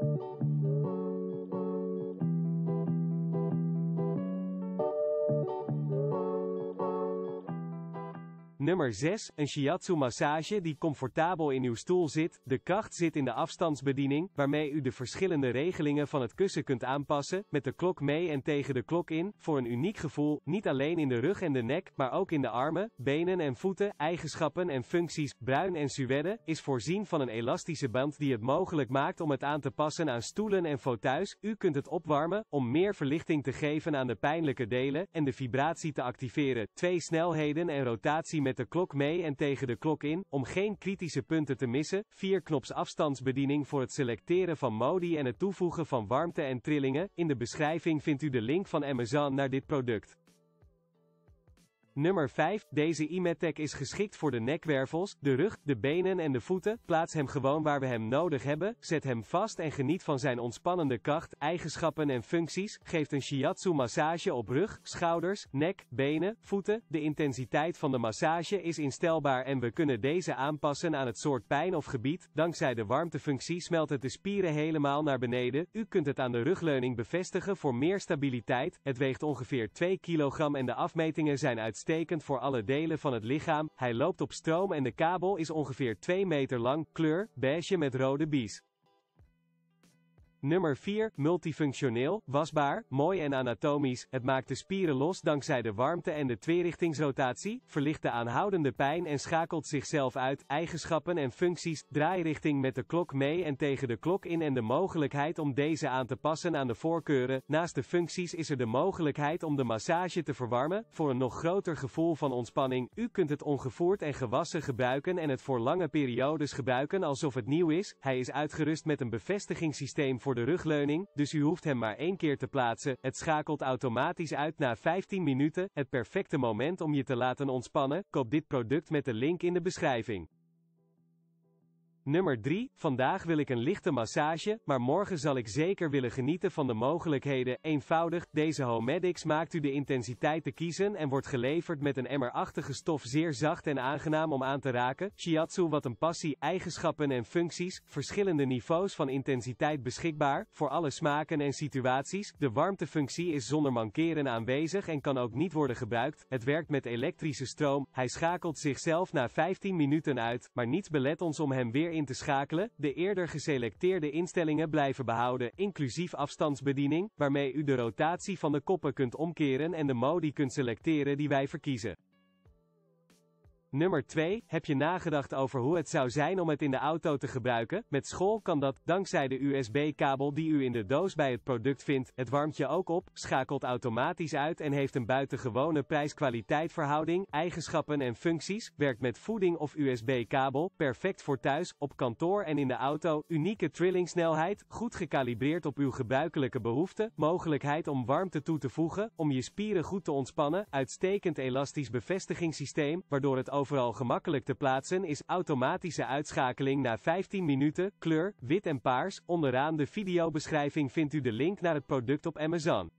thank you Nummer 6. Een shiatsu massage die comfortabel in uw stoel zit. De kracht zit in de afstandsbediening, waarmee u de verschillende regelingen van het kussen kunt aanpassen, met de klok mee en tegen de klok in, voor een uniek gevoel, niet alleen in de rug en de nek, maar ook in de armen, benen en voeten, eigenschappen en functies, bruin en suède, is voorzien van een elastische band die het mogelijk maakt om het aan te passen aan stoelen en fauteuils. U kunt het opwarmen, om meer verlichting te geven aan de pijnlijke delen, en de vibratie te activeren. Twee snelheden en rotatie met met de klok mee en tegen de klok in, om geen kritische punten te missen, 4 knops afstandsbediening voor het selecteren van modi en het toevoegen van warmte en trillingen, in de beschrijving vindt u de link van Amazon naar dit product. Nummer 5. Deze Imetec is geschikt voor de nekwervels, de rug, de benen en de voeten. Plaats hem gewoon waar we hem nodig hebben. Zet hem vast en geniet van zijn ontspannende kracht, eigenschappen en functies. Geeft een shiatsu massage op rug, schouders, nek, benen, voeten. De intensiteit van de massage is instelbaar en we kunnen deze aanpassen aan het soort pijn of gebied. Dankzij de warmtefunctie smelt het de spieren helemaal naar beneden. U kunt het aan de rugleuning bevestigen voor meer stabiliteit. Het weegt ongeveer 2 kilogram en de afmetingen zijn uit uitstekend voor alle delen van het lichaam, hij loopt op stroom en de kabel is ongeveer 2 meter lang, kleur, beige met rode bies. Nummer 4. Multifunctioneel, wasbaar, mooi en anatomisch. Het maakt de spieren los dankzij de warmte en de tweerichtingsrotatie, verlicht de aanhoudende pijn en schakelt zichzelf uit. Eigenschappen en functies, draairichting met de klok mee en tegen de klok in en de mogelijkheid om deze aan te passen aan de voorkeuren. Naast de functies is er de mogelijkheid om de massage te verwarmen, voor een nog groter gevoel van ontspanning. U kunt het ongevoerd en gewassen gebruiken en het voor lange periodes gebruiken alsof het nieuw is. Hij is uitgerust met een bevestigingssysteem voor voor de rugleuning, dus u hoeft hem maar één keer te plaatsen, het schakelt automatisch uit na 15 minuten, het perfecte moment om je te laten ontspannen, koop dit product met de link in de beschrijving. Nummer 3. Vandaag wil ik een lichte massage, maar morgen zal ik zeker willen genieten van de mogelijkheden. Eenvoudig, deze Homedics maakt u de intensiteit te kiezen en wordt geleverd met een emmerachtige stof zeer zacht en aangenaam om aan te raken. Shiatsu wat een passie, eigenschappen en functies, verschillende niveaus van intensiteit beschikbaar, voor alle smaken en situaties. De warmtefunctie is zonder mankeren aanwezig en kan ook niet worden gebruikt. Het werkt met elektrische stroom, hij schakelt zichzelf na 15 minuten uit, maar niets belet ons om hem weer in te schakelen, de eerder geselecteerde instellingen blijven behouden, inclusief afstandsbediening, waarmee u de rotatie van de koppen kunt omkeren en de modi kunt selecteren die wij verkiezen. Nummer 2. Heb je nagedacht over hoe het zou zijn om het in de auto te gebruiken? Met school kan dat, dankzij de USB-kabel die u in de doos bij het product vindt. Het warmt je ook op, schakelt automatisch uit en heeft een buitengewone prijs-kwaliteit verhouding, eigenschappen en functies. Werkt met voeding of USB-kabel, perfect voor thuis, op kantoor en in de auto. Unieke trillingsnelheid, goed gekalibreerd op uw gebruikelijke behoeften. Mogelijkheid om warmte toe te voegen, om je spieren goed te ontspannen. Uitstekend elastisch bevestigingssysteem, waardoor het overal gemakkelijk te plaatsen is automatische uitschakeling na 15 minuten, kleur, wit en paars. Onderaan de videobeschrijving vindt u de link naar het product op Amazon.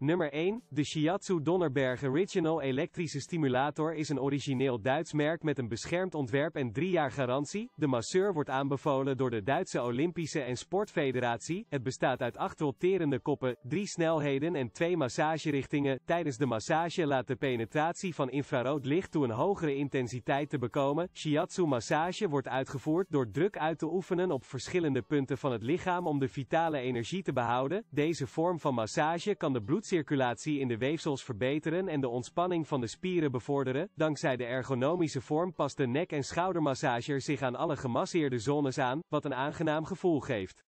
Nummer 1. De Shiatsu Donnerberg Original elektrische stimulator is een origineel Duits merk met een beschermd ontwerp en 3 jaar garantie. De masseur wordt aanbevolen door de Duitse Olympische en Sportfederatie. Het bestaat uit 8 roterende koppen, 3 snelheden en 2 massagerichtingen. Tijdens de massage laat de penetratie van infrarood licht toe een hogere intensiteit te bekomen. Shiatsu massage wordt uitgevoerd door druk uit te oefenen op verschillende punten van het lichaam om de vitale energie te behouden. Deze vorm van massage kan de bloed circulatie in de weefsels verbeteren en de ontspanning van de spieren bevorderen. Dankzij de ergonomische vorm past de nek- en schoudermassager zich aan alle gemasseerde zones aan, wat een aangenaam gevoel geeft.